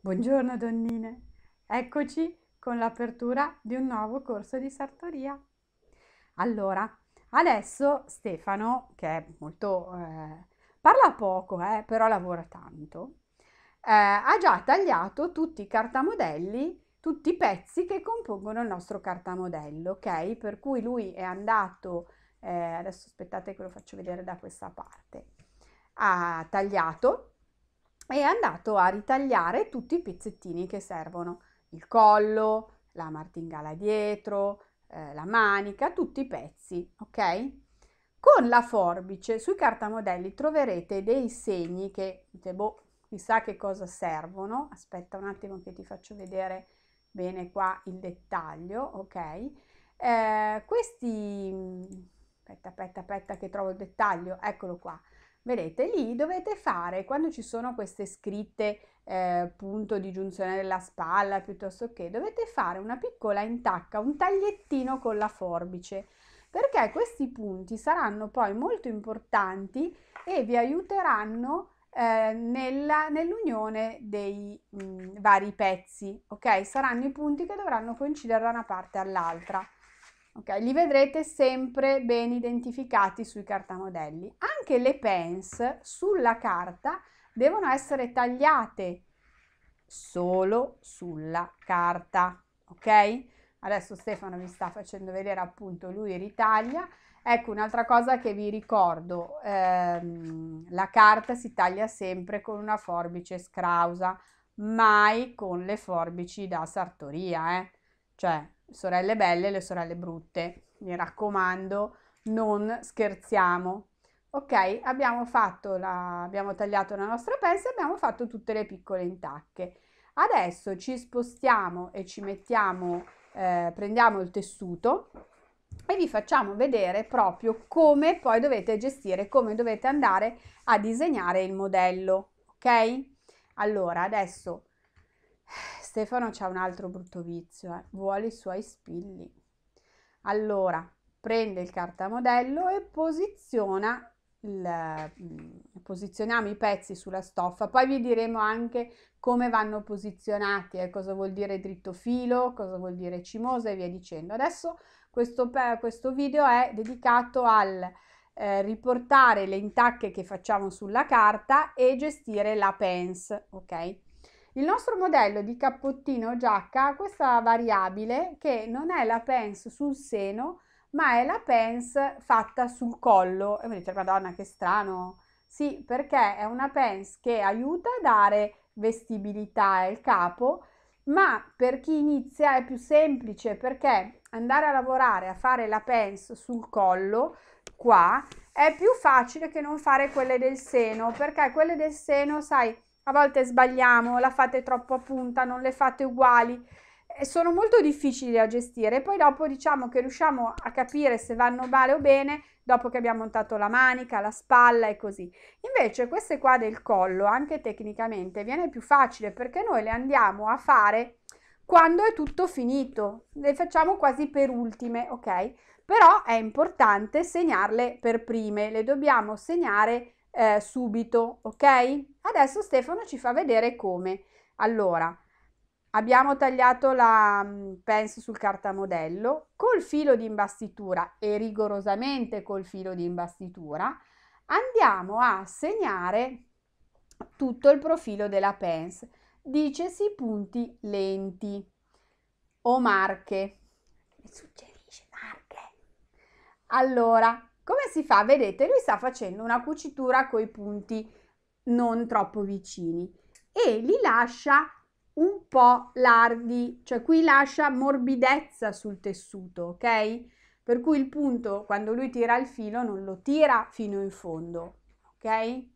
Buongiorno donnine, eccoci con l'apertura di un nuovo corso di sartoria. Allora, adesso Stefano, che è molto... Eh, parla poco, eh, però lavora tanto, eh, ha già tagliato tutti i cartamodelli, tutti i pezzi che compongono il nostro cartamodello, ok? Per cui lui è andato, eh, adesso aspettate che lo faccio vedere da questa parte, ha tagliato è andato a ritagliare tutti i pezzettini che servono, il collo, la martingala dietro, eh, la manica, tutti i pezzi, ok? Con la forbice sui cartamodelli troverete dei segni che, dite, boh, chissà che cosa servono, aspetta un attimo che ti faccio vedere bene qua il dettaglio, ok? Eh, questi, mm, aspetta, aspetta, aspetta che trovo il dettaglio, eccolo qua, Vedete, lì dovete fare, quando ci sono queste scritte eh, punto di giunzione della spalla piuttosto che, dovete fare una piccola intacca, un tagliettino con la forbice, perché questi punti saranno poi molto importanti e vi aiuteranno eh, nell'unione nell dei mh, mm, vari pezzi, ok? Saranno i punti che dovranno coincidere da una parte all'altra. Okay, li vedrete sempre ben identificati sui cartamodelli. Anche le pens sulla carta devono essere tagliate solo sulla carta, ok? Adesso Stefano vi sta facendo vedere appunto lui ritaglia. Ecco un'altra cosa che vi ricordo, ehm, la carta si taglia sempre con una forbice scrausa, mai con le forbici da sartoria, eh? cioè sorelle belle e le sorelle brutte. Mi raccomando, non scherziamo. Ok, abbiamo, la, abbiamo tagliato la nostra pezza e abbiamo fatto tutte le piccole intacche. Adesso ci spostiamo e ci mettiamo, eh, prendiamo il tessuto e vi facciamo vedere proprio come poi dovete gestire, come dovete andare a disegnare il modello. Ok? Allora, adesso Stefano c'ha un altro brutto vizio, eh. vuole i suoi spilli. Allora, prende il cartamodello e posiziona il, mm, posizioniamo i pezzi sulla stoffa, poi vi diremo anche come vanno posizionati, eh, cosa vuol dire dritto filo, cosa vuol dire cimosa e via dicendo. Adesso questo, questo video è dedicato al eh, riportare le intacche che facciamo sulla carta e gestire la pens, ok? Il nostro modello di cappottino o giacca ha questa variabile che non è la pence sul seno, ma è la pence fatta sul collo. E voi dite, madonna che strano. Sì, perché è una pence che aiuta a dare vestibilità al capo, ma per chi inizia è più semplice perché andare a lavorare, a fare la pence sul collo, qua, è più facile che non fare quelle del seno, perché quelle del seno, sai, a volte sbagliamo, la fate troppo a punta, non le fate uguali, eh, sono molto difficili da gestire. Poi dopo diciamo che riusciamo a capire se vanno male o bene dopo che abbiamo montato la manica, la spalla e così. Invece queste qua del collo, anche tecnicamente, viene più facile perché noi le andiamo a fare quando è tutto finito. Le facciamo quasi per ultime, ok? Però è importante segnarle per prime, le dobbiamo segnare eh, subito, ok? Adesso Stefano ci fa vedere come. Allora, abbiamo tagliato la mm, penso sul cartamodello col filo di imbastitura e rigorosamente col filo di imbastitura andiamo a segnare tutto il profilo della pence dicesi punti lenti o marche mi suggerisce marche allora come si fa? Vedete, lui sta facendo una cucitura con i punti non troppo vicini e li lascia un po' larghi, cioè qui lascia morbidezza sul tessuto, ok? Per cui il punto, quando lui tira il filo, non lo tira fino in fondo, ok?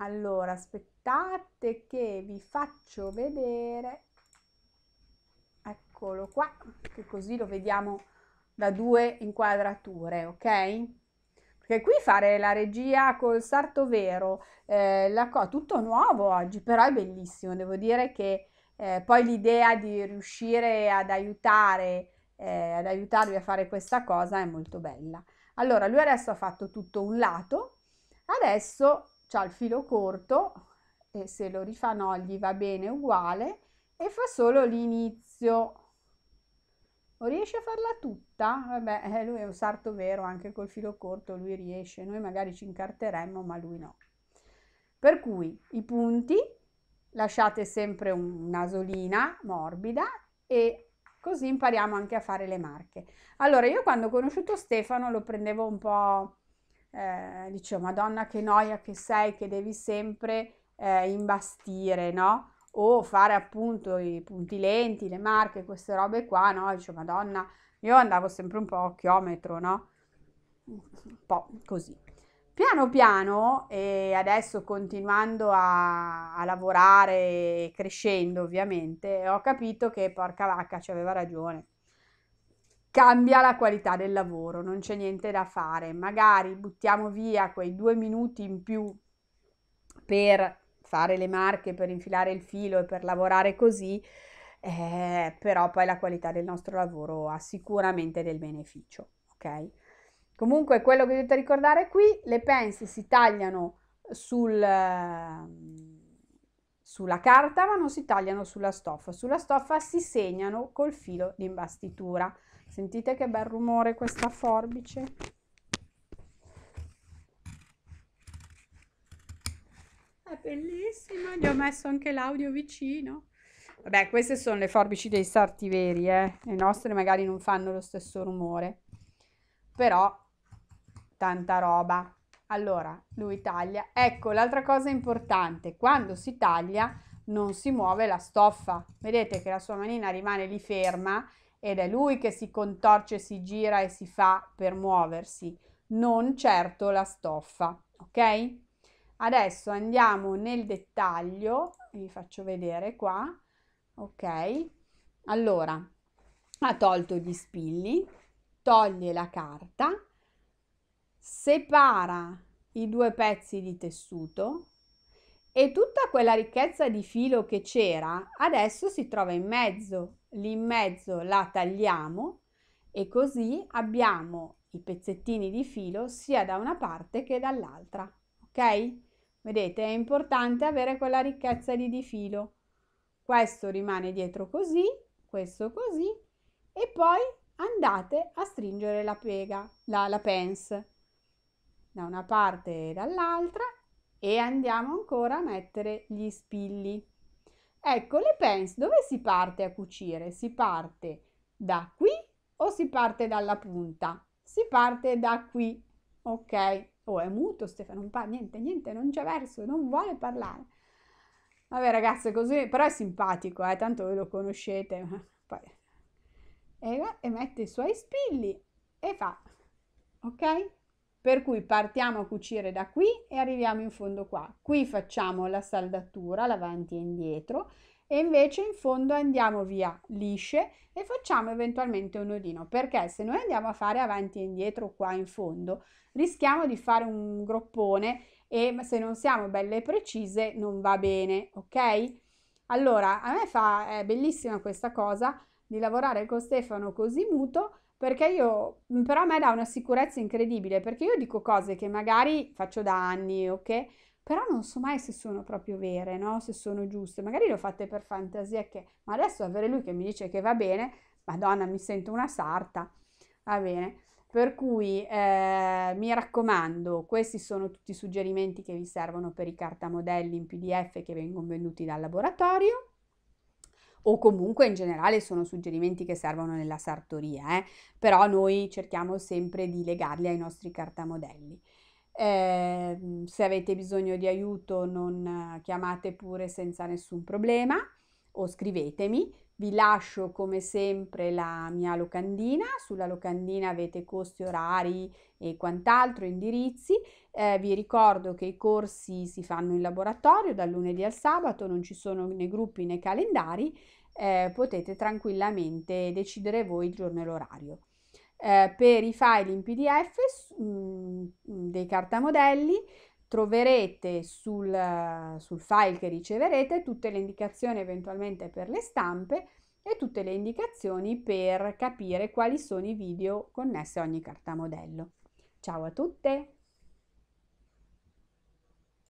Allora, aspettate che vi faccio vedere. Eccolo qua, che così lo vediamo da due inquadrature, ok? Perché qui fare la regia col sarto vero, eh, la tutto nuovo oggi, però è bellissimo, devo dire che eh, poi l'idea di riuscire ad aiutare, eh, ad aiutarvi a fare questa cosa è molto bella. Allora, lui adesso ha fatto tutto un lato, adesso ha il filo corto e se lo rifà no gli va bene uguale e fa solo l'inizio o riesci a farla tutta? Vabbè, eh, lui è un sarto vero, anche col filo corto lui riesce, noi magari ci incarteremmo, ma lui no. Per cui i punti, lasciate sempre una solina morbida e così impariamo anche a fare le marche. Allora, io quando ho conosciuto Stefano lo prendevo un po', eh, dicevo, Madonna che noia che sei, che devi sempre eh, imbastire, no? o fare appunto i punti lenti, le marche, queste robe qua, no? Dice, madonna, io andavo sempre un po' a chiometro, no? Un po' così. Piano piano, e adesso continuando a, a lavorare, crescendo ovviamente, ho capito che porca vacca ci aveva ragione. Cambia la qualità del lavoro, non c'è niente da fare. Magari buttiamo via quei due minuti in più per fare le marche per infilare il filo e per lavorare così, eh, però poi la qualità del nostro lavoro ha sicuramente del beneficio, ok? Comunque quello che dovete ricordare qui, le pence si tagliano sul, sulla carta ma non si tagliano sulla stoffa, sulla stoffa si segnano col filo di imbastitura. Sentite che bel rumore questa forbice? È bellissima, gli ho messo anche l'audio vicino. Vabbè, queste sono le forbici dei sarti veri, eh. Le nostre magari non fanno lo stesso rumore. Però, tanta roba. Allora, lui taglia. Ecco, l'altra cosa importante, quando si taglia non si muove la stoffa. Vedete che la sua manina rimane lì ferma ed è lui che si contorce, si gira e si fa per muoversi, non certo la stoffa, ok? Adesso andiamo nel dettaglio, vi faccio vedere qua, ok? Allora, ha tolto gli spilli, toglie la carta, separa i due pezzi di tessuto e tutta quella ricchezza di filo che c'era adesso si trova in mezzo, lì in mezzo la tagliamo e così abbiamo i pezzettini di filo sia da una parte che dall'altra, ok? Vedete, è importante avere quella ricchezza di difilo. Questo rimane dietro così, questo così e poi andate a stringere la piega, la, la pence da una parte e dall'altra e andiamo ancora a mettere gli spilli. Ecco, le pence dove si parte a cucire? Si parte da qui o si parte dalla punta? Si parte da qui, ok? Oh, è muto Stefano, non parla, niente, niente, non c'è verso, non vuole parlare. Vabbè ragazze, così, però è simpatico, eh, tanto voi lo conoscete. Poi. E, e mette i suoi spilli e fa, ok? Per cui partiamo a cucire da qui e arriviamo in fondo qua. Qui facciamo la saldatura, l'avanti e indietro e invece in fondo andiamo via lisce e facciamo eventualmente un nodino perché se noi andiamo a fare avanti e indietro qua in fondo rischiamo di fare un groppone e se non siamo belle e precise non va bene ok allora a me fa è bellissima questa cosa di lavorare con Stefano così muto perché io però a me dà una sicurezza incredibile perché io dico cose che magari faccio da anni ok però non so mai se sono proprio vere, no? se sono giuste, magari le ho fatte per fantasia che, ma adesso avere lui che mi dice che va bene, madonna mi sento una sarta, va bene. Per cui eh, mi raccomando, questi sono tutti i suggerimenti che vi servono per i cartamodelli in PDF che vengono venduti dal laboratorio o comunque in generale sono suggerimenti che servono nella sartoria, eh? però noi cerchiamo sempre di legarli ai nostri cartamodelli. Eh, se avete bisogno di aiuto non chiamate pure senza nessun problema o scrivetemi. Vi lascio come sempre la mia locandina, sulla locandina avete costi orari e quant'altro, indirizzi. Eh, vi ricordo che i corsi si fanno in laboratorio dal lunedì al sabato, non ci sono né gruppi né calendari, eh, potete tranquillamente decidere voi il giorno e l'orario eh, per i file in PDF mh, mm, mm, dei cartamodelli troverete sul, sul file che riceverete tutte le indicazioni eventualmente per le stampe e tutte le indicazioni per capire quali sono i video connessi a ogni cartamodello. Ciao a tutte!